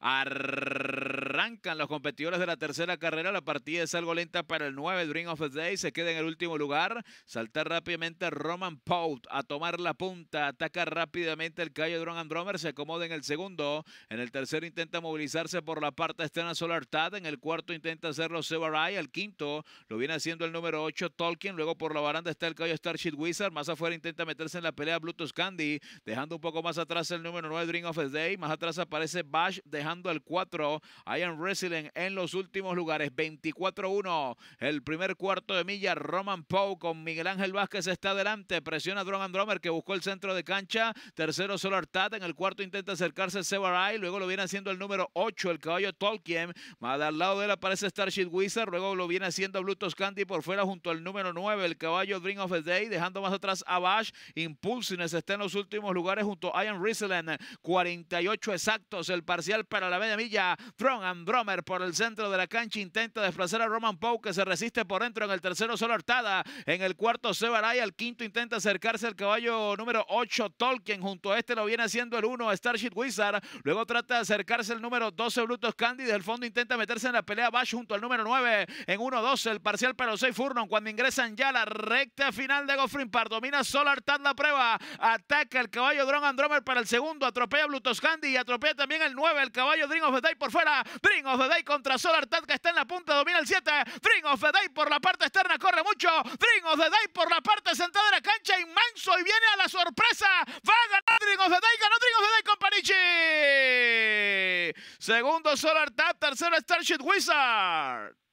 Arr Arrancan los competidores de la tercera carrera. La partida es algo lenta para el 9. Dream of the Day se queda en el último lugar. Saltar rápidamente Roman Pout a tomar la punta. Ataca rápidamente el Calle Drone Andromer. Se acomoda en el segundo. En el tercero intenta movilizarse por la parte externa Solar Tad. En el cuarto intenta hacerlo sevarai Al quinto lo viene haciendo el número 8 Tolkien. Luego por la baranda está el Calle Starship Wizard. Más afuera intenta meterse en la pelea Bluetooth Candy. Dejando un poco más atrás el número 9 Dream of the Day. Más atrás aparece Bash dejando el 4. Hay en los últimos lugares. 24-1. El primer cuarto de milla. Roman Po con Miguel Ángel Vázquez está adelante. Presiona a Dromer que buscó el centro de cancha. Tercero solo Tat. En el cuarto intenta acercarse Severai Luego lo viene haciendo el número 8, el caballo Tolkien. Más al lado de él aparece Starship Wizard. Luego lo viene haciendo Blutos Candy por fuera junto al número 9, el caballo Dream of the Day. Dejando más atrás a Bash. Impulsines está en los últimos lugares junto a Ian Risland. 48 exactos el parcial para la media milla. and Dromer por el centro de la cancha intenta desplazar a Roman Poe que se resiste por dentro en el tercero solo hartada en el cuarto Sebaray, al quinto intenta acercarse al caballo número 8 Tolkien, junto a este lo viene haciendo el 1 Starship Wizard, luego trata de acercarse el número 12 Brutus Candy, del fondo intenta meterse en la pelea Bash junto al número 9 en 1-12 el parcial los 6 Furnon cuando ingresan ya la recta final de Goffrin Park, domina solo Artada la prueba, ataca el caballo Drone Andromer para el segundo, atropella a Candy y atropella también el 9 el caballo Dream of the por fuera, Bring of the Day contra Solar Tad que está en la punta, domina el 7. Bring of the Day por la parte externa, corre mucho. Bring of the Day por la parte sentada de la cancha, inmenso y viene a la sorpresa. Va a ganar Bring of the Day, ganó Bring of the Day con Panichi. Segundo Solar Tad, tercero Starship Wizard.